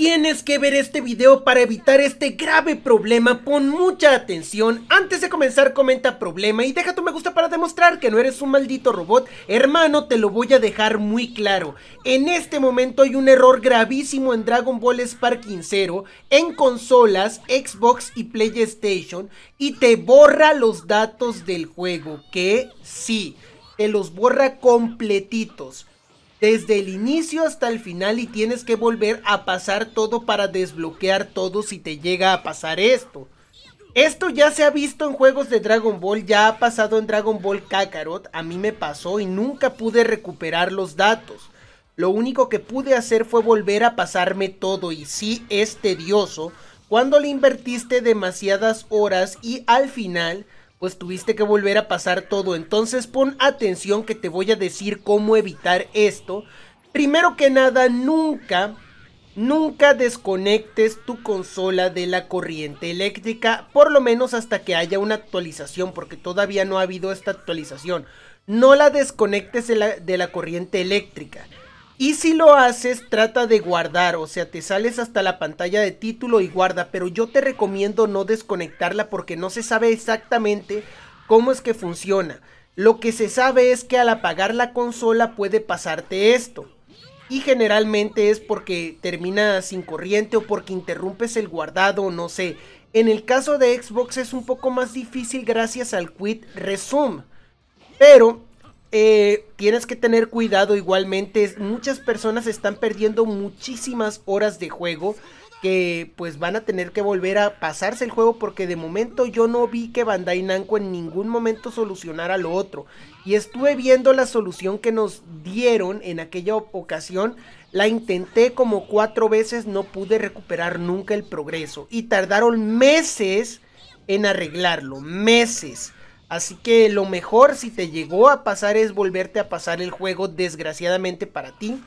Tienes que ver este video para evitar este grave problema, pon mucha atención. Antes de comenzar comenta problema y deja tu me gusta para demostrar que no eres un maldito robot. Hermano, te lo voy a dejar muy claro. En este momento hay un error gravísimo en Dragon Ball Spark Zero en consolas, Xbox y PlayStation y te borra los datos del juego, que sí, te los borra completitos desde el inicio hasta el final y tienes que volver a pasar todo para desbloquear todo si te llega a pasar esto. Esto ya se ha visto en juegos de Dragon Ball, ya ha pasado en Dragon Ball Kakarot, a mí me pasó y nunca pude recuperar los datos. Lo único que pude hacer fue volver a pasarme todo y si es tedioso cuando le invertiste demasiadas horas y al final pues tuviste que volver a pasar todo. Entonces pon atención que te voy a decir cómo evitar esto. Primero que nada, nunca, nunca desconectes tu consola de la corriente eléctrica, por lo menos hasta que haya una actualización, porque todavía no ha habido esta actualización. No la desconectes de la, de la corriente eléctrica. Y si lo haces, trata de guardar, o sea, te sales hasta la pantalla de título y guarda, pero yo te recomiendo no desconectarla porque no se sabe exactamente cómo es que funciona. Lo que se sabe es que al apagar la consola puede pasarte esto. Y generalmente es porque termina sin corriente o porque interrumpes el guardado, o no sé. En el caso de Xbox es un poco más difícil gracias al Quit Resume. Pero eh, tienes que tener cuidado igualmente. Muchas personas están perdiendo muchísimas horas de juego que pues van a tener que volver a pasarse el juego porque de momento yo no vi que Bandai Namco en ningún momento solucionara lo otro. Y estuve viendo la solución que nos dieron en aquella ocasión. La intenté como cuatro veces, no pude recuperar nunca el progreso. Y tardaron meses en arreglarlo, meses. Así que lo mejor si te llegó a pasar es volverte a pasar el juego desgraciadamente para ti.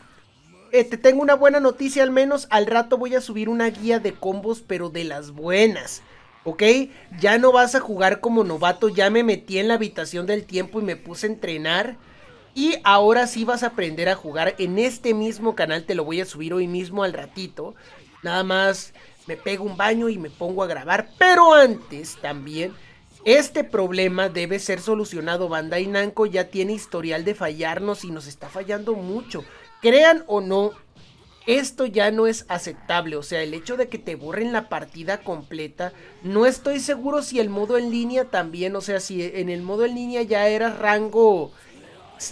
Eh, te tengo una buena noticia al menos, al rato voy a subir una guía de combos pero de las buenas. ¿Ok? Ya no vas a jugar como novato, ya me metí en la habitación del tiempo y me puse a entrenar. Y ahora sí vas a aprender a jugar en este mismo canal, te lo voy a subir hoy mismo al ratito. Nada más me pego un baño y me pongo a grabar, pero antes también este problema debe ser solucionado. Bandai Namco ya tiene historial de fallarnos y nos está fallando mucho. Crean o no, esto ya no es aceptable. O sea, el hecho de que te borren la partida completa, no estoy seguro si el modo en línea también, o sea, si en el modo en línea ya era rango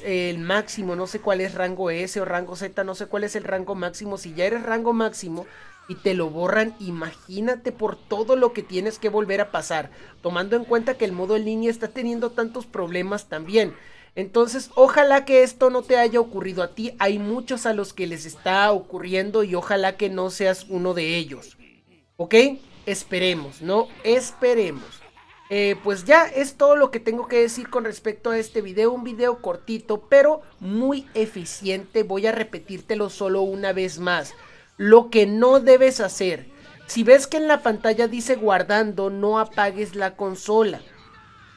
eh, el máximo, no sé cuál es rango S o rango Z, no sé cuál es el rango máximo, si ya eres rango máximo, y te lo borran, imagínate por todo lo que tienes que volver a pasar, tomando en cuenta que el modo en línea está teniendo tantos problemas también. Entonces, ojalá que esto no te haya ocurrido a ti, hay muchos a los que les está ocurriendo y ojalá que no seas uno de ellos. ¿Ok? Esperemos, ¿no? Esperemos. Eh, pues ya es todo lo que tengo que decir con respecto a este video, un video cortito pero muy eficiente, voy a repetírtelo solo una vez más lo que no debes hacer. Si ves que en la pantalla dice guardando, no apagues la consola.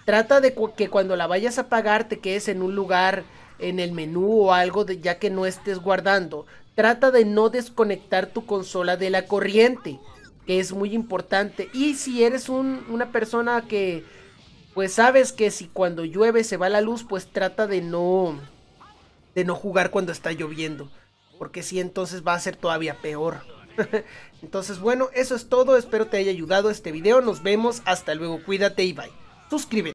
Trata de que cuando la vayas a apagar te quedes en un lugar, en el menú o algo, ya que no estés guardando. Trata de no desconectar tu consola de la corriente, que es muy importante. Y si eres una persona que, pues sabes que si cuando llueve se va la luz, pues trata de no, de no jugar cuando está lloviendo porque si entonces va a ser todavía peor. entonces bueno, eso es todo, espero te haya ayudado este video, nos vemos, hasta luego, cuídate y bye. Suscríbete.